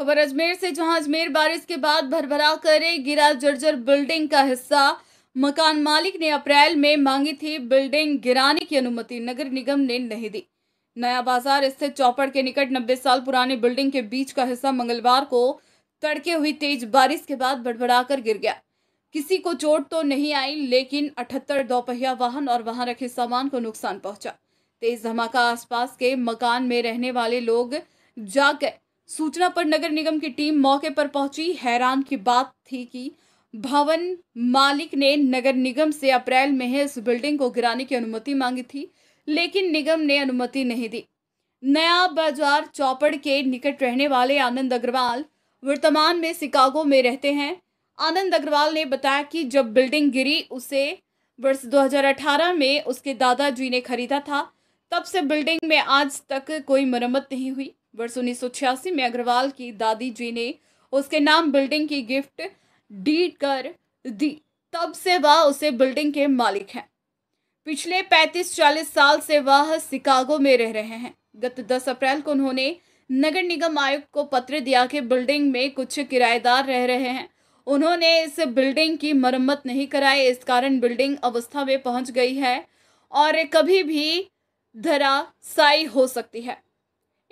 खबर अजमेर से जहां अजमेर बारिश के बाद भरभरा कर गिरा जर्जर बिल्डिंग का हिस्सा मकान मालिक ने अप्रैल में मांगी थी बिल्डिंग गिराने की अनुमति नगर निगम ने नहीं दी नया बाजार स्थित चौपड़ के निकट 90 साल पुराने बिल्डिंग के बीच का हिस्सा मंगलवार को तड़के हुई तेज बारिश के बाद भड़बड़ा कर गिर गया किसी को चोट तो नहीं आई लेकिन अठहत्तर दोपहिया वाहन और वहां रखे सामान को नुकसान पहुंचा तेज धमाका आसपास के मकान में रहने वाले लोग जाकर सूचना पर नगर निगम की टीम मौके पर पहुंची हैरान की बात थी कि भवन मालिक ने नगर निगम से अप्रैल में इस बिल्डिंग को गिराने की अनुमति मांगी थी लेकिन निगम ने अनुमति नहीं दी नया बाजार चौपड़ के निकट रहने वाले आनंद अग्रवाल वर्तमान में शिकागो में रहते हैं आनंद अग्रवाल ने बताया कि जब बिल्डिंग गिरी उसे वर्ष 2018 में उसके दादाजी ने खरीदा था तब से बिल्डिंग में आज तक कोई मरम्मत नहीं हुई वर्ष उन्नीस में अग्रवाल की दादी जी ने उसके नाम बिल्डिंग की गिफ्ट डीड कर दी तब से वह उसे बिल्डिंग के मालिक हैं पिछले 35-40 साल से वह शिकागो में रह रहे हैं गत 10 अप्रैल को उन्होंने नगर निगम आयुक्त को पत्र दिया कि बिल्डिंग में कुछ किराएदार रह रहे हैं उन्होंने इस बिल्डिंग की मरम्मत नहीं कराई इस कारण बिल्डिंग अवस्था में पहुंच गई है और कभी भी धराशायी हो सकती है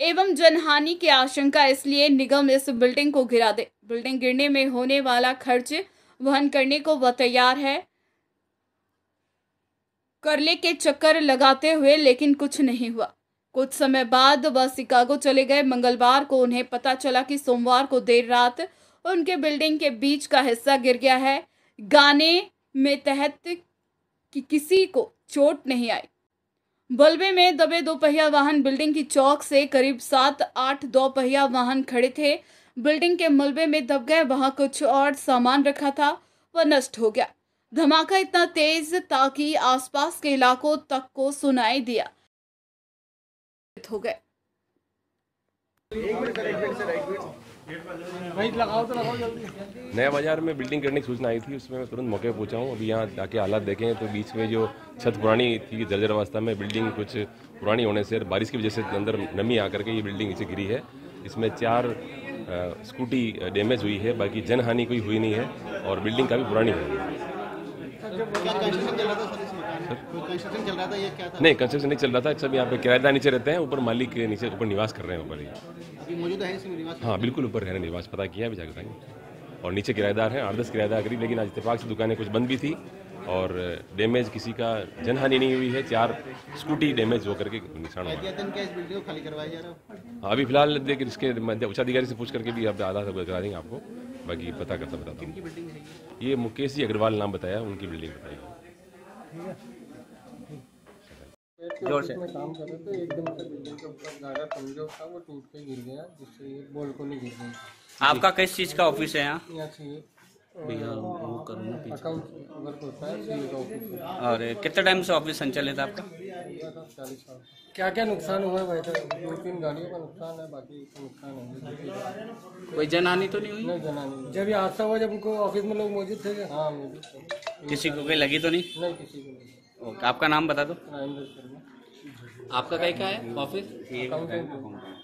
एवं जनहानि की आशंका इसलिए निगम इस बिल्डिंग को गिरा दे बिल्डिंग गिरने में होने वाला खर्च वहन करने को वह तैयार है करले के चक्कर लगाते हुए लेकिन कुछ नहीं हुआ कुछ समय बाद वह शिकागो चले गए मंगलवार को उन्हें पता चला कि सोमवार को देर रात उनके बिल्डिंग के बीच का हिस्सा गिर गया है गाने में तहत कि किसी को चोट नहीं आई बल्बे में दबे दोपहिया वाहन बिल्डिंग की चौक से करीब सात आठ दोपहिया वाहन खड़े थे बिल्डिंग के मलबे में दब गए वहां कुछ और सामान रखा था वह नष्ट हो गया धमाका इतना तेज ताकि आसपास के इलाकों तक को सुनाई दिया हो गए नया बाजार में बिल्डिंग करने की सूचना आई थी उसमें मैं तुरंत मौके पर पहुंचा हूँ अभी यहाँ आके हालात देखें तो बीच में जो छत पुरानी थी जर्जर अवस्था में बिल्डिंग कुछ पुरानी होने से बारिश की वजह से अंदर नमी आकर के ये बिल्डिंग नीचे गिरी है इसमें चार स्कूटी डैमेज हुई है बाकी जनहानि कोई हुई नहीं है और बिल्डिंग काफ़ी पुरानी है नहीं कंस्ट्रक्शन नहीं चल रहा था सब यहाँ पे किराएदार नीचे रहते हैं ऊपर मालिक के नीचे ऊपर निवास कर रहे हैं ऊपर ही हाँ बिल्कुल ऊपर है निवास पता किया अभी जाकर और नीचे किराएदार हैं आठ दस किराएदार करीब लेकिन आज इतफाक से दुकानें कुछ बंद भी थी और डैमेज किसी का जनहानि नहीं हुई है चार स्कूटी डैमेज होकर के निशान हुआ हाँ अभी फिलहाल देखिए इसके उच्चाधिकारी से पूछ करके भी आप आधा करा देंगे आपको बाकी पता करता बताता हूँ ये मुकेश जी अग्रवाल नाम बताया उनकी बिल्डिंग बताई जोर से आपका किस चीज़ का ऑफिस है यहाँ और कितने टाइम से ऑफिस संचालित है आपका क्या क्या नुकसान हुआ है भाई दो तीन गाड़ियों का नुकसान है बाकी तो नुकसान है कोई जनानी तो नहीं हुई जब ये हादसा हुआ जब उनको ऑफिस में लोग मौजूद थे हाँ किसी को कोई लगी तो नहीं किसी को आपका नाम बता दो आपका कहीं का है ऑफिस